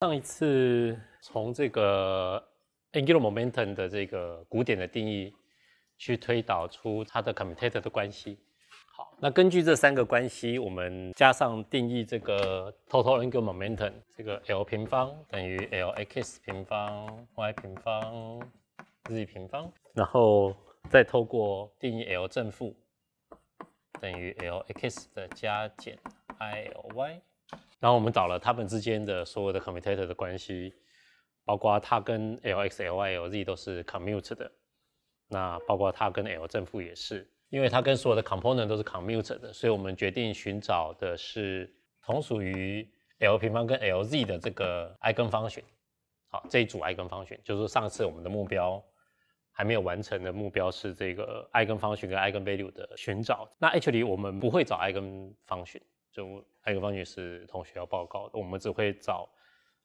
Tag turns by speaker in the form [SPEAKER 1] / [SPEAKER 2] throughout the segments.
[SPEAKER 1] 上一次从这个 angular momentum 的这个古典的定义，去推导出它的 commutator 的关系。好，那根据这三个关系，我们加上定义这个 total angular momentum，这个 l 平方等于 l x 平方、y 平方、z 平方，然后再透过定义 l 正负等于 l x 的加减 i l y。然后我们找了他们之间的所有的 commutator 的关系，包括它跟 Lx、Ly、Lz 都是 commute 的，那包括它跟 L 正负也是，因为它跟所有的 component 都是 commute 的，所以我们决定寻找的是同属于 L 平方跟 Lz 的这个 eigen 方选。好，这一组 eigen 方选就是上次我们的目标还没有完成的目标是这个 eigen 方 n 跟 eigen value 的寻找。那 actually 我们不会找 eigen 方 n 就还有方女士同学要报告，我们只会找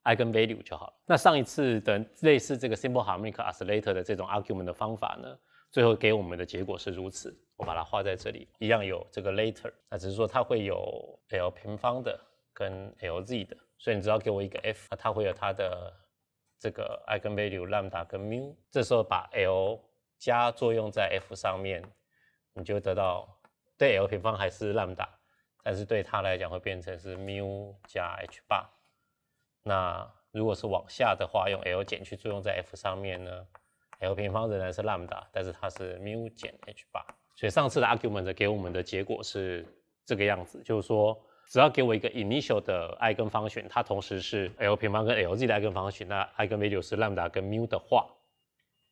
[SPEAKER 1] eigenvalue 就好了。那上一次的类似这个 simple harmonic oscillator 的这种 argument 的方法呢，最后给我们的结果是如此。我把它画在这里，一样有这个 later，那只是说它会有 l 平方的跟 lz 的，所以你只要给我一个 f，它会有它的这个 eigenvalue lambda 跟 mu。这时候把 l 加作用在 f 上面，你就得到对 l 平方还是 lambda。但是对它来讲会变成是缪加 h 八。那如果是往下的话，用 l 减去作用在 f 上面呢，l 平方仍然是 lambda，但是它是缪减 h 八。所以上次的 argument 给我们的结果是这个样子，就是说只要给我一个 initial 的 t i 方选，它同时是 l 平方跟 lz 的 t i 方选，那 eigen v a l u e 是 lambda 跟缪的话，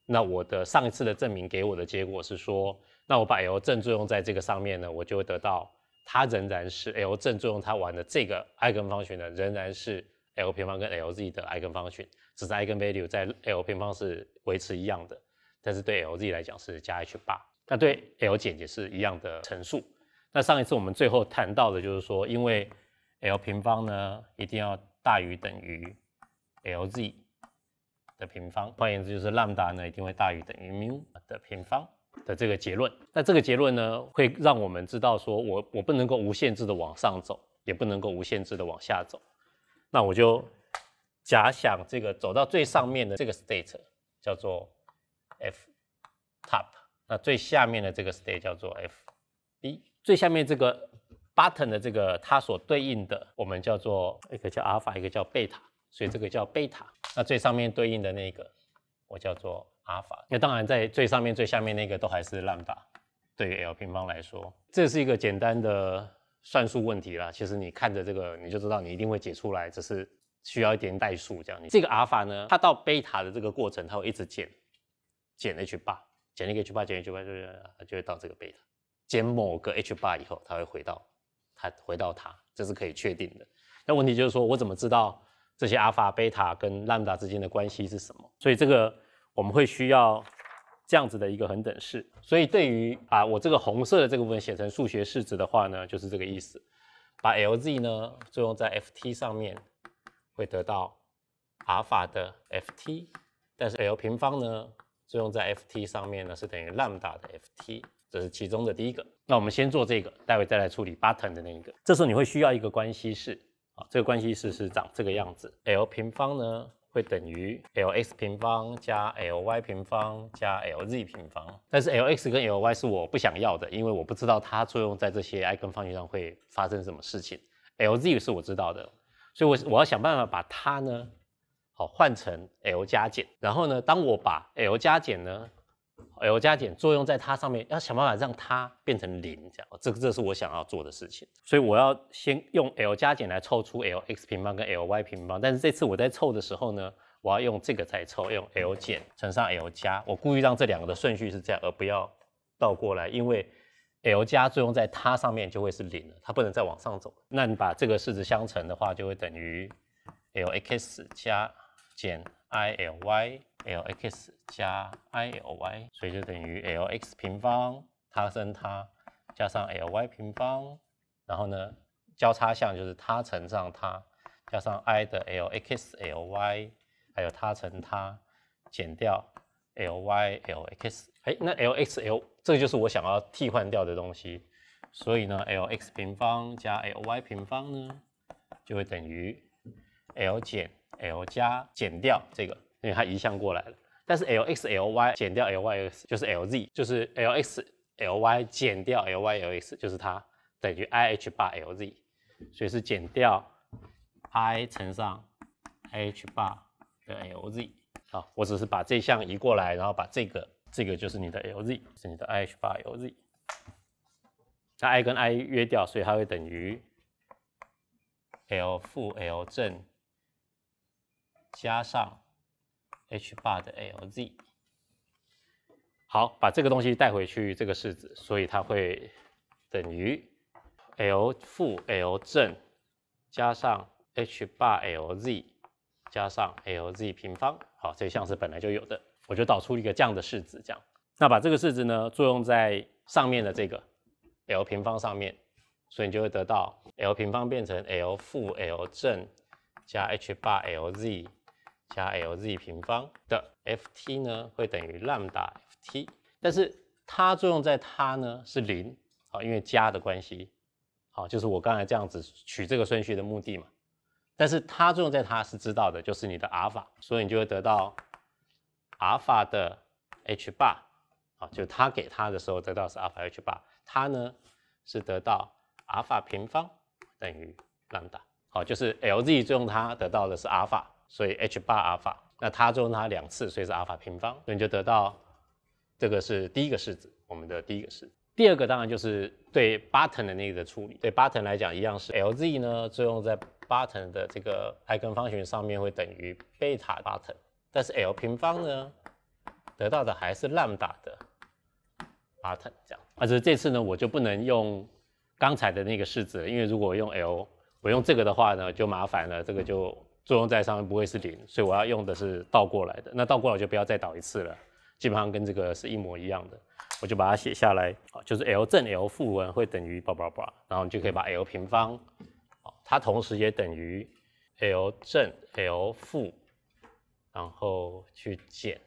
[SPEAKER 1] 那我的上一次的证明给我的结果是说，那我把 l 正作用在这个上面呢，我就会得到。它仍然是 L 正作用，它玩的这个爱根方群呢，仍然是 L 平方跟 Lz 的爱根方群，只是 e 根 value 在 L 平方是维持一样的，但是对 Lz 来讲是加 h 八，那对 L 减也是一样的乘数。那上一次我们最后谈到的就是说，因为 L 平方呢一定要大于等于 Lz 的平方，换言之就是 lambda 呢一定会大于等于 mu 的平方。的这个结论，那这个结论呢，会让我们知道说，我我不能够无限制的往上走，也不能够无限制的往下走。那我就假想这个走到最上面的这个 state 叫做 f top，那最下面的这个 state 叫做 f b。最下面这个 button 的这个它所对应的，我们叫做一个叫阿尔法，一个叫贝塔，所以这个叫贝塔。那最上面对应的那个，我叫做。阿尔法，那当然在最上面、最下面那个都还是 lambda。对于 l 平方来说，这是一个简单的算术问题啦。其实你看着这个，你就知道你一定会解出来，只是需要一点代数这样。这个阿尔法呢，它到贝塔的这个过程，它会一直减减 h 八，减一个 h 八，减 h 八，就就会到这个贝塔。减某个 h 八以后，它会回到它回到它，这是可以确定的。那问题就是说，我怎么知道这些阿尔法、贝塔跟 lambda 之间的关系是什么？所以这个。我们会需要这样子的一个恒等式，所以对于把我这个红色的这个部分写成数学式子的话呢，就是这个意思。把 Lz 呢作用在 ft 上面，会得到阿尔法的 ft，但是 L 平方呢作用在 ft 上面呢是等于兰姆达的 ft，这是其中的第一个。那我们先做这个，待会再来处理 button 的那一个。这时候你会需要一个关系式啊，这个关系式是长这个样子，L 平方呢。会等于 l x 平方加 l y 平方加 l z 平方，但是 l x 跟 l y 是我不想要的，因为我不知道它作用在这些 i 爱 n 方程上会发生什么事情。l z 是我知道的，所以我我要想办法把它呢，好换成 l 加减，然后呢，当我把 l 加减呢。L 加减作用在它上面，要想办法让它变成零，这样，这个这是我想要做的事情。所以我要先用 L 加减来凑出 Lx 平方跟 Ly 平方。但是这次我在凑的时候呢，我要用这个再凑，用 L 减乘上 L 加。我故意让这两个的顺序是这样，而不要倒过来，因为 L 加作用在它上面就会是零了，它不能再往上走。那你把这个式子相乘的话，就会等于 Lx 加减 ILy。l x 加 i l y，所以就等于 l x 平方它乘它加上 l y 平方，然后呢交叉项就是它乘上它加上 i 的 l x l y，还有它乘它减掉 l y l x。哎，那 l x l 这个就是我想要替换掉的东西，所以呢 l x 平方加 l y 平方呢就会等于 l 减 l 加减掉这个。因为它移项过来了，但是 LXLY 减掉 LYX 就是 LZ，就是 LXLY 减掉 LYLS 就是它等于 IH 八 LZ，所以是减掉 I 乘上 IH 八的 LZ 啊。我只是把这项移过来，然后把这个，这个就是你的 LZ，是你的 IH 八 LZ。那 I 跟 I 约掉，所以它会等于 L 负 L 正加上。h 八的 l z，好，把这个东西带回去这个式子，所以它会等于 l 负 l 正加上 h 八 l z 加上 l z 平方。好，这项是本来就有的，我就导出一个这样的式子，这样。那把这个式子呢作用在上面的这个 l 平方上面，所以你就会得到 l 平方变成 l 负 l 正加 h 八 l z。加 l z 平方的 f t 呢，会等于 lambda f t，但是它作用在它呢是零，好，因为加的关系，好，就是我刚才这样子取这个顺序的目的嘛。但是它作用在它是知道的，就是你的阿尔法，所以你就会得到阿尔法的 h 八，啊，就它给它的时候得到是阿尔法 h 八，它呢是得到阿尔法平方等于 lambda，好，就是 l z 作用它得到的是阿尔法。所以 h 八阿尔法，那它就用它两次，所以是阿尔法平方，所以你就得到这个是第一个式子，我们的第一个式。子。第二个当然就是对巴 n 的那个处理，对巴 n 来讲一样，Lz 是呢作用在巴 n 的这个爱根方程上面会等于贝塔巴 n 但是 L 平方呢得到的还是 d 打的巴 n 这样。啊，就是这次呢我就不能用刚才的那个式子，因为如果用 L，我用这个的话呢就麻烦了，这个就。作用在上面不会是零，所以我要用的是倒过来的。那倒过来我就不要再倒一次了，基本上跟这个是一模一样的。我就把它写下来，就是 L 正 L 负呢会等于叭叭叭，然后你就可以把 L 平方，它同时也等于 L 正 L 负，然后去减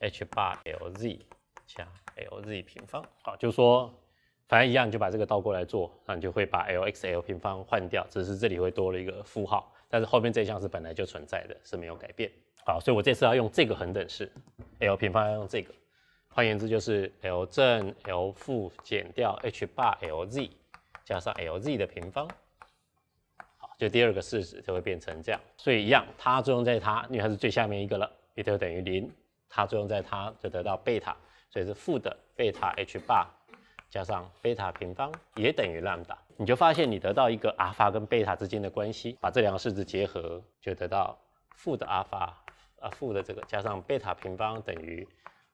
[SPEAKER 1] h 八 Lz 加 Lz 平方。好，就说反正一样，就把这个倒过来做，那你就会把 LxL 平方换掉，只是这里会多了一个负号。但是后面这一项是本来就存在的，是没有改变。好，所以我这次要用这个恒等式，L 平方要用这个。换言之，就是 L 正 L 负减掉 h 八 L z 加上 L z 的平方。好，就第二个式子就会变成这样。所以一样，它作用在它，因为它是最下面一个了，也就等于零。它作用在它，就得到贝塔，所以是负的贝塔 h 八加上贝塔平方也等于 lambda。你就发现你得到一个阿尔法跟贝塔之间的关系，把这两个式子结合，就得到负的阿尔法啊负的这个加上贝塔平方等于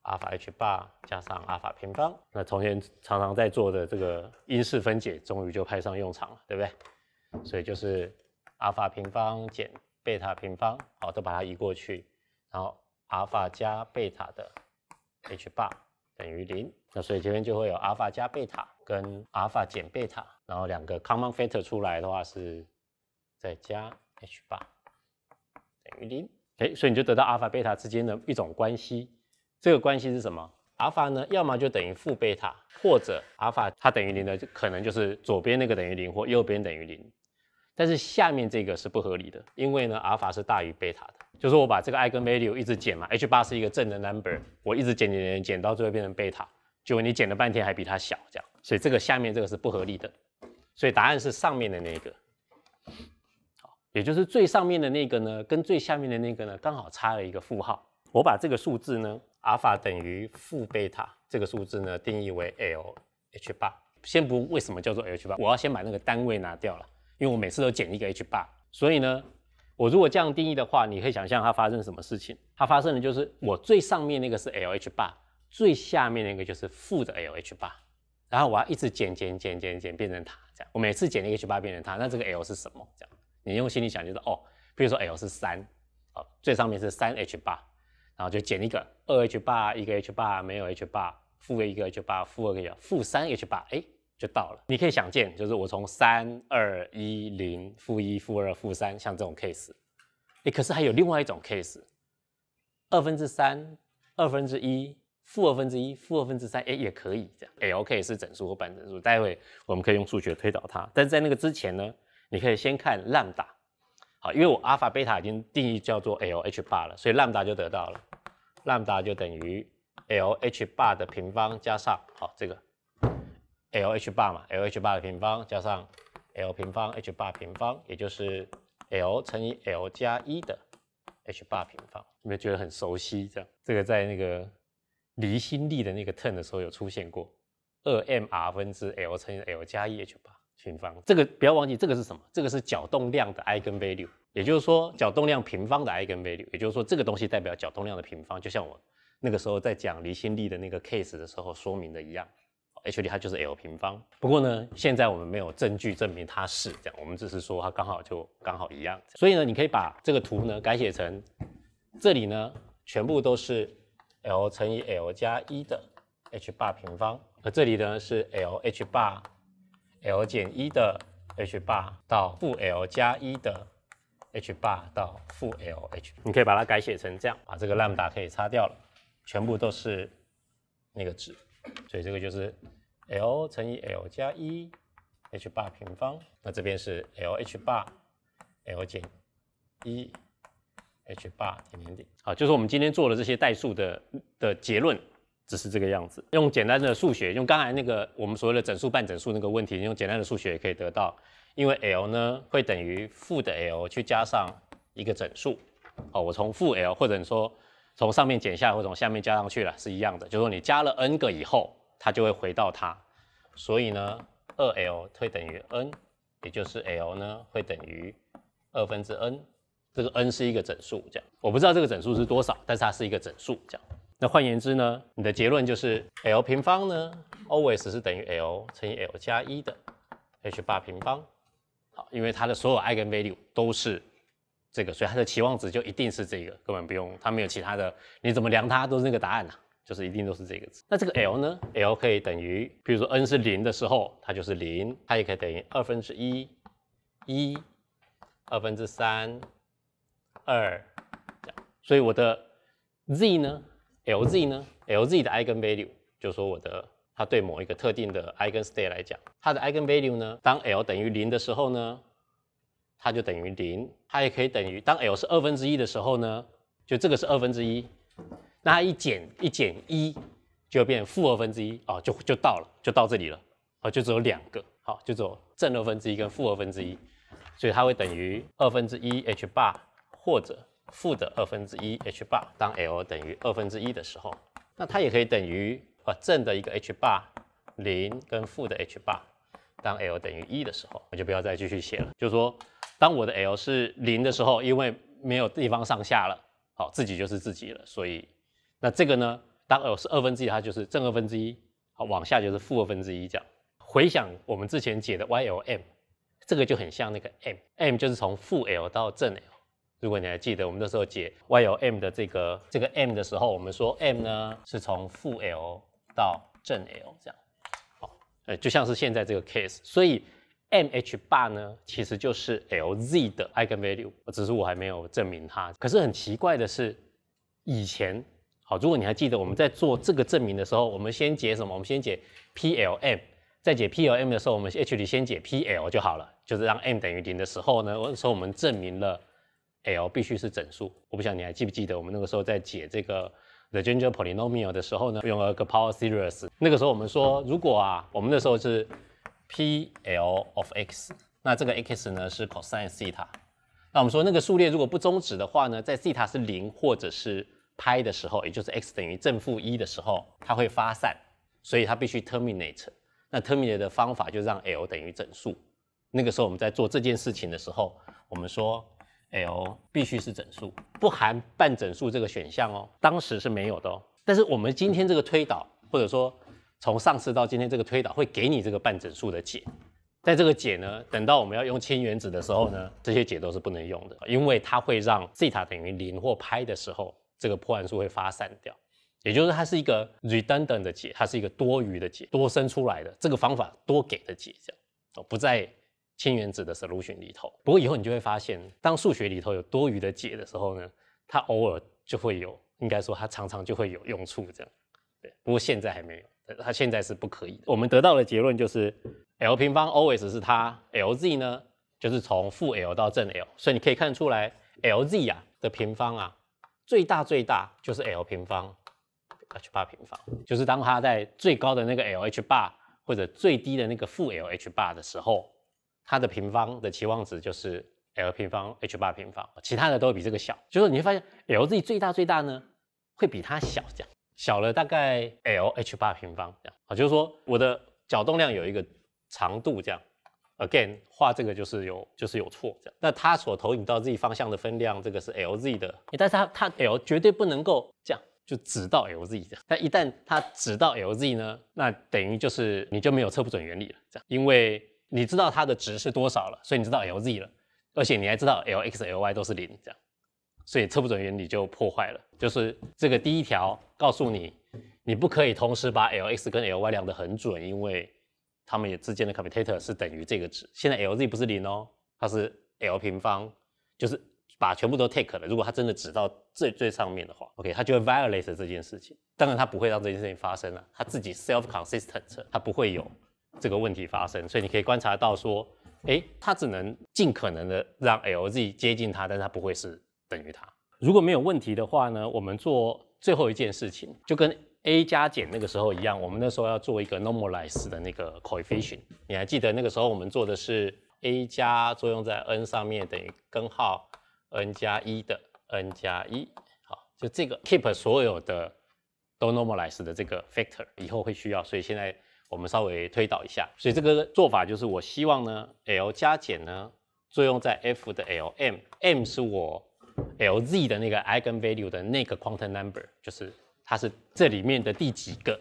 [SPEAKER 1] 阿尔法 h 八加上阿尔法平方。那从前常常在做的这个因式分解，终于就派上用场了，对不对？所以就是阿尔法平方减贝塔平方，好，都把它移过去，然后阿尔法加贝塔的 h 八等于零。那所以这边就会有阿尔法加贝塔跟阿尔法减贝塔。然后两个 common factor 出来的话是再加 h 八等于零，哎，所以你就得到阿尔法贝塔之间的一种关系。这个关系是什么？阿尔法呢，要么就等于负贝塔，或者阿尔法它等于零的，就可能就是左边那个等于零或右边等于零。但是下面这个是不合理的，因为呢阿尔法是大于贝塔的，就是我把这个 eigenvalue 一直减嘛，h 八是一个正的 number，我一直减减减减到最后变成贝塔，结果你减了半天还比它小这样，所以这个下面这个是不合理的。所以答案是上面的那个，好，也就是最上面的那个呢，跟最下面的那个呢，刚好差了一个负号。我把这个数字呢，阿尔法等于负贝塔这个数字呢，定义为 L H 八。先不为什么叫做 L H 八，我要先把那个单位拿掉了，因为我每次都减一个 H 八。所以呢，我如果这样定义的话，你可以想象它发生什么事情。它发生的就是我最上面那个是 L H 八，最下面那个就是负的 L H 八。然后我要一直减减减减减变成它这样，我每次减一个 h 八变成它，那这个 l 是什么？这样，你用心里想就是哦，比如说 l 是三，哦，最上面是三 h 八，然后就减一个二 h 八，一个 h 八，没有 h 八，负一个 h 八，负二个 h 负三 h 八，哎，就到了。你可以想见，就是我从三二一零负一负二负三，像这种 case，你可是还有另外一种 case，二分之三，二分之一。负二分之一，负二分之三，哎，也可以这样，l k 是整数或半整数，待会我们可以用数学推导它。但是在那个之前呢，你可以先看 lambda，好，因为我阿尔法贝塔已经定义叫做 l h 八了，所以 lambda 就得到了，lambda 就等于 l h 八的平方加上，好，这个 l h 八嘛，l h 八的平方加上 l 平方 h 八平方，也就是 l 乘以 l 加一的 h 八平方，有没有觉得很熟悉？这样，这个在那个。离心力的那个 turn 的时候有出现过二 m r 分之 l 乘以 l 加一 h 八平方，这个不要忘记，这个是什么？这个是角动量的 eigen value，也就是说角动量平方的 eigen value，也就是说这个东西代表角动量的平方，就像我那个时候在讲离心力的那个 case 的时候说明的一样，h d 它就是 l 平方。不过呢，现在我们没有证据证明它是这样，我们只是说它刚好就刚好一样。所以呢，你可以把这个图呢改写成，这里呢全部都是。l 乘以 l 加一的 h bar 平方，而这里呢是 l h bar l 减一的 h bar 到负 l 加一的 h bar 到负 l h，你可以把它改写成这样，把这个 lambda 可以擦掉了，全部都是那个值，所以这个就是 l 乘以 l 加一 h bar 平方，那这边是 l h bar l 减一。h 八点零点，好，就是我们今天做的这些代数的的结论，只是这个样子。用简单的数学，用刚才那个我们所谓的整数、半整数那个问题，用简单的数学也可以得到，因为 l 呢会等于负的 l 去加上一个整数，哦，我从负 l 或者你说从上面减下，或从下面加上去了是一样的，就是说你加了 n 个以后，它就会回到它，所以呢，二 l 会等于 n，也就是 l 呢会等于二分之 n。这个 n 是一个整数，这样我不知道这个整数是多少，但是它是一个整数，这样。那换言之呢，你的结论就是 l 平方呢，always 是等于 l 乘以 l 加一的 h 八平方。好，因为它的所有 eigenvalue 都是这个，所以它的期望值就一定是这个，根本不用它没有其他的，你怎么量它都是那个答案呐，就是一定都是这个值。那这个 l 呢，l 可以等于，比如说 n 是零的时候，它就是零，它也可以等于二分之一，一，二分之三。二，所以我的 z 呢，l z 呢，l z 的 eigenvalue 就说我的它对某一个特定的 eigenstate 来讲，它的 eigenvalue 呢，当 l 等于零的时候呢，它就等于零，它也可以等于当 l 是二分之一的时候呢，就这个是二分之一，那它一减一减一，就变负二分之一啊，就就到了，就到这里了啊，就只有两个，好，就只有正二分之一跟负二分之一，所以它会等于二分之一 h bar。或者负的二分之一 h bar，当 l 等于二分之一的时候，那它也可以等于啊正的一个 h bar 零跟负的 h bar，当 l 等于一的时候，我就不要再继续写了。就是说，当我的 l 是零的时候，因为没有地方上下了，好，自己就是自己了。所以，那这个呢，当 l 是二分之一，它就是正二分之一，好，往下就是负二分之一，这样回想我们之前解的 y l m，这个就很像那个 m，m 就是从负 l 到正 l。如果你还记得我们那时候解 y l m 的这个这个 m 的时候，我们说 m 呢是从负 l 到正 l 这样，哦，呃就像是现在这个 case，所以 m h 八呢其实就是 l z 的 eigenvalue，只是我还没有证明它。可是很奇怪的是，以前好，如果你还记得我们在做这个证明的时候，我们先解什么？我们先解 p l m，再解 p l m 的时候，我们 h 里先解 p l 就好了，就是让 m 等于零的时候呢，我说我们证明了。l 必须是整数。我不晓得你还记不记得，我们那个时候在解这个 the g i n g e r polynomial 的时候呢，用了个 power series。那个时候我们说，如果啊，我们那时候是 p l of x，那这个 x 呢是 cosine theta。那我们说，那个数列如果不终止的话呢，在 theta 是零或者是拍的时候，也就是 x 等于正负一的时候，它会发散，所以它必须 terminate。那 terminate 的方法就让 l 等于整数。那个时候我们在做这件事情的时候，我们说。L 必须是整数，不含半整数这个选项哦，当时是没有的哦。但是我们今天这个推导，或者说从上次到今天这个推导，会给你这个半整数的解。在这个解呢，等到我们要用氢原子的时候呢，这些解都是不能用的，因为它会让 zeta 等于零或派的时候，这个破函数会发散掉，也就是它是一个 redundant 的解，它是一个多余的解，多生出来的这个方法多给的解，这样哦，不再。氢原子的 solution 里头，不过以后你就会发现，当数学里头有多余的解的时候呢，它偶尔就会有，应该说它常常就会有用处这样。对，不过现在还没有，它现在是不可以的。我们得到的结论就是，l 平方 always 是它，lz 呢就是从负 l 到正 l，所以你可以看出来，lz 啊的平方啊，最大最大就是 l 平方 h 八平方，就是当它在最高的那个 lh 八或者最低的那个负 lh 八的时候。它的平方的期望值就是 L 平方 H 八平方，其他的都比这个小。就是你会发现 Lz 最大最大呢，会比它小，这样小了大概 L H 八平方这样。啊，就是说我的角动量有一个长度这样。Again，画这个就是有就是有错这样。那它所投影到 z 方向的分量，这个是 Lz 的，但是它它 L 绝对不能够这样就只到 Lz 这样。但一旦它只到 Lz 呢，那等于就是你就没有测不准原理了这样，因为。你知道它的值是多少了，所以你知道 Lz 了，而且你还知道 Lx、Ly 都是零，这样，所以测不准原理就破坏了。就是这个第一条告诉你，你不可以同时把 Lx 跟 Ly 量的很准，因为它们也之间的 commutator 是等于这个值。现在 Lz 不是零哦，它是 L 平方，就是把全部都 take 了。如果它真的指到最最上面的话，OK，它就会 violate 这件事情。当然它不会让这件事情发生了，它自己 self consistent，它不会有。这个问题发生，所以你可以观察到说，哎，它只能尽可能的让 LZ 接近它，但它不会是等于它。如果没有问题的话呢，我们做最后一件事情，就跟 A 加减那个时候一样，我们那时候要做一个 normalize 的那个 coefficient。你还记得那个时候我们做的是 A 加作用在 n 上面等于根号 n 加一的 n 加一，好，就这个 keep 所有的都 normalize 的这个 factor，以后会需要，所以现在。我们稍微推导一下，所以这个做法就是，我希望呢，l 加减呢作用在 f 的 l m，m 是我 l z 的那个 eigenvalue 的那个 quantum number，就是它是这里面的第几个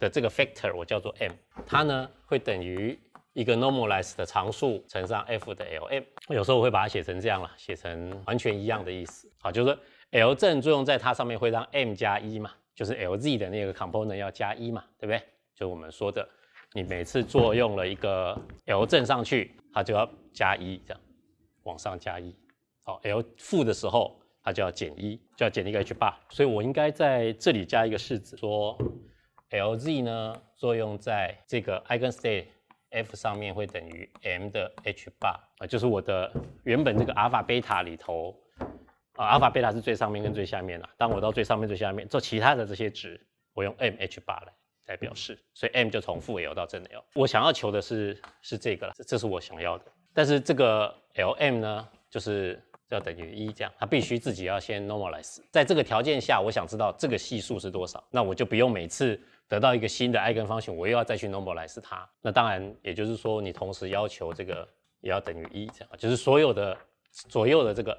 [SPEAKER 1] 的这个 factor，我叫做 m，它呢会等于一个 normalized 的常数乘上 f 的 l m，有时候我会把它写成这样了，写成完全一样的意思，好，就是 l 正作用在它上面会让 m 加一嘛，就是 l z 的那个 component 要加一嘛，对不对？就我们说的，你每次作用了一个 L 正上去，它就要加一，这样往上加一。好，L 负的时候，它就要减一，就要减一个 h bar。所以我应该在这里加一个式子，说 L z 呢作用在这个 eigenstate f 上面会等于 m 的 h bar，啊，就是我的原本这个阿尔法贝塔里头，啊，阿尔法贝塔是最上面跟最下面了。当我到最上面最下面做其他的这些值，我用 m h 八来。来表示，所以 m 就从负 l 到正 l。我想要求的是是这个了，这这是我想要的。但是这个 l m 呢，就是要等于一这样，它必须自己要先 normalize。在这个条件下，我想知道这个系数是多少，那我就不用每次得到一个新的 i i 方 n 我又要再去 normalize 它。那当然，也就是说你同时要求这个也要等于一这样，就是所有的左右的这个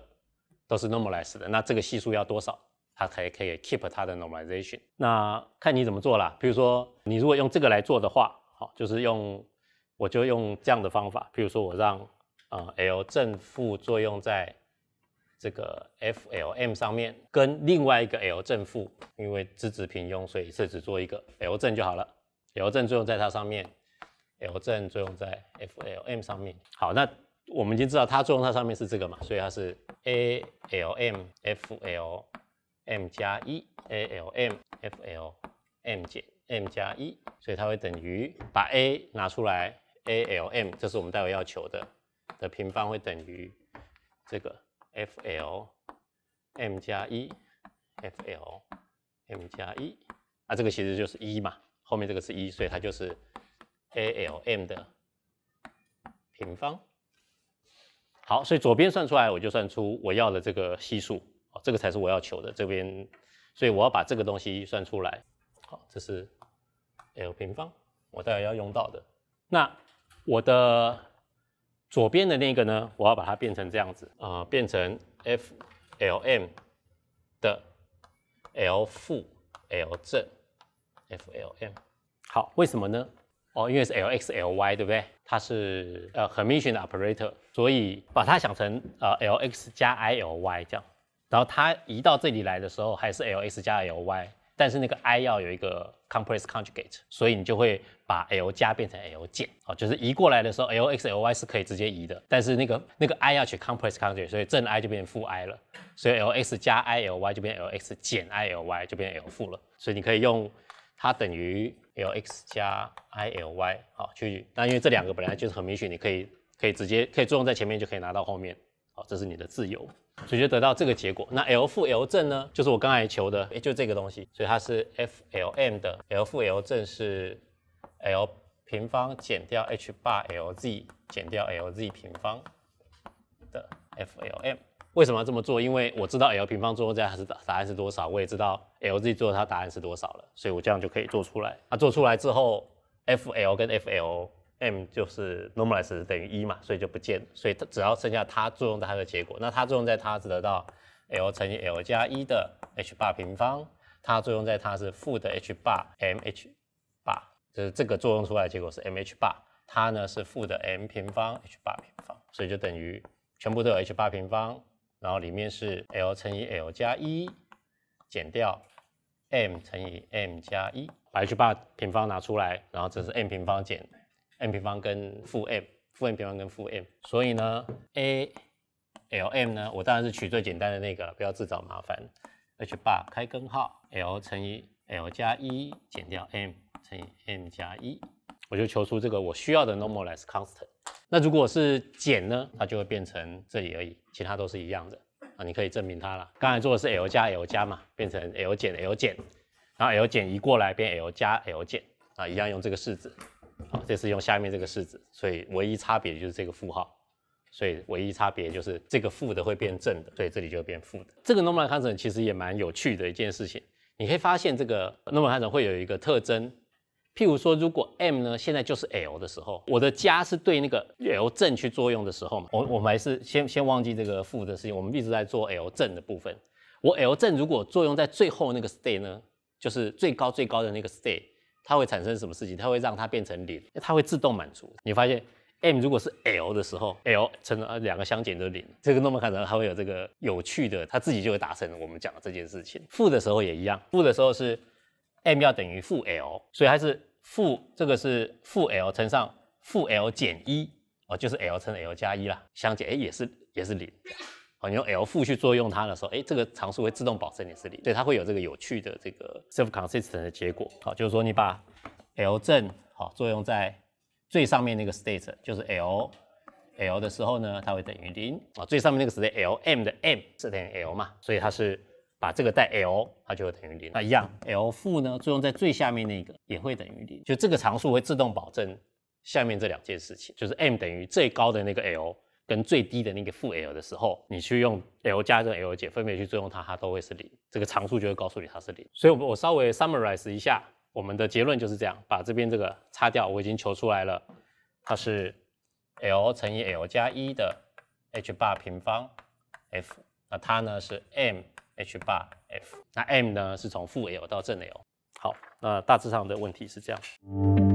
[SPEAKER 1] 都是 normalize 的，那这个系数要多少？它才可以 keep 它的 normalization，那看你怎么做啦，比如说，你如果用这个来做的话，好，就是用，我就用这样的方法。比如说，我让呃 L 正负作用在这个 F L M 上面，跟另外一个 L 正负，因为质子平庸，所以设置做一个 L 正就好了。L 正作用在它上面，L 正作用在 F L M 上面。好，那我们已经知道它作用它上面是这个嘛，所以它是 A L M F L。m 加一，a l m f l m 减 m 加一，所以它会等于把 a 拿出来，a l m，这是我们待会要求的的平方会等于这个 f l m 加一 f l m 加一啊，这个其实就是一嘛，后面这个是一，所以它就是 a l m 的平方。好，所以左边算出来，我就算出我要的这个系数。哦，这个才是我要求的这边，所以我要把这个东西算出来。好，这是 l 平方，我待会要用到的。那我的左边的那个呢？我要把它变成这样子，呃，变成 f l m 的 l 负 l 正 f l m。好，为什么呢？哦，因为是 l x l y，对不对？它是呃 c o m m i t i o n operator，所以把它想成呃 l x 加 i l y 这样。然后它移到这里来的时候，还是 Lx 加 Ly，但是那个 i 要有一个 complex conjugate，所以你就会把 L 加变成 L 减，哦，就是移过来的时候，Lx Ly 是可以直接移的，但是那个那个 i 要取 complex conjugate，所以正 i 就变负 i 了，所以 Lx 加 i Ly 就变 Lx 减 i Ly 就变 L 负了，所以你可以用它等于 Lx 加 i Ly 好去，那因为这两个本来就是很明显，你可以可以直接可以作用在前面就可以拿到后面，好，这是你的自由。所以就得到这个结果。那 L 负 L 正呢，就是我刚才求的，就这个东西。所以它是 F L M 的。L 负 L 正是 L 平方减掉 H 八 L Z 减掉 L Z 平方的 F L M。为什么要这么做？因为我知道 L 平方最后这样是答案是多少，我也知道 L Z 做它答案是多少了，所以我这样就可以做出来。那做出来之后，F L 跟 F L。m 就是 normalized 等于一嘛，所以就不见，所以它只要剩下它作用在它的结果。那它作用在它，是得到 l 乘以 l 加一的 h 八平方。它作用在它是负的 h 八 m h 八，就是这个作用出来的结果是 m h 八。它呢是负的 m 平方 h 八平方，所以就等于全部都有 h 八平方，然后里面是 l 乘以 l 加一减掉 m 乘以 m 加一，把 h 八平方拿出来，然后这是 m 平方减。m 平方跟负 m，负 m 平方跟负 m，所以呢，a l m 呢，我当然是取最简单的那个，不要自找麻烦。h 八开根号，l 乘以 l 加一减掉 m 乘以 m 加一，我就求出这个我需要的 normalized constant。那如果是减呢，它就会变成这里而已，其他都是一样的啊。你可以证明它了。刚才做的是 l 加 l 加嘛，变成 l 减 l 减，然后 l 减移过来变 l 加 l 减啊，一样用这个式子。好，这是用下面这个式子，所以唯一差别就是这个负号，所以唯一差别就是这个负的会变正的，所以这里就变负的。这个诺曼尔森其实也蛮有趣的一件事情，你可以发现这个诺曼尔森会有一个特征，譬如说如果 m 呢现在就是 l 的时候，我的加是对那个 l 正去作用的时候嘛，我我们还是先先忘记这个负的事情，我们一直在做 l 正的部分。我 l 正如果作用在最后那个 state 呢，就是最高最高的那个 state。它会产生什么事情？它会让它变成零，它会自动满足。你发现 m 如果是 l 的时候，l 乘了两个相减都零，这个诺曼卡呢，它会有这个有趣的，它自己就会达成我们讲的这件事情。负的时候也一样，负的时候是 m 要等于负 l，所以还是负，这个是负 l 乘上负 l 减一，哦，就是 l 乘 l 加一啦，相减哎也是也是零。你用 L 负去作用它的时候，哎，这个常数会自动保证你是零，所以它会有这个有趣的这个 self-consistent 的结果。好，就是说你把 L 正好作用在最上面那个 state，就是 L L 的时候呢，它会等于零。啊，最上面那个 state L M 的 M 是等于 L 嘛，所以它是把这个带 L，它就会等于零。那一样，L 负呢作用在最下面那个也会等于零，就这个常数会自动保证下面这两件事情，就是 M 等于最高的那个 L。跟最低的那个负 l 的时候，你去用 l 加跟 l 减分别去作用它，它都会是零，这个常数就会告诉你它是零。所以，我我稍微 summarize 一下，我们的结论就是这样，把这边这个擦掉，我已经求出来了，它是 l 乘以 l 加一的 h 八平方 f，那它呢是 m h 八 f，那 m 呢是从负 l 到正 l。好，那大致上的问题是这样。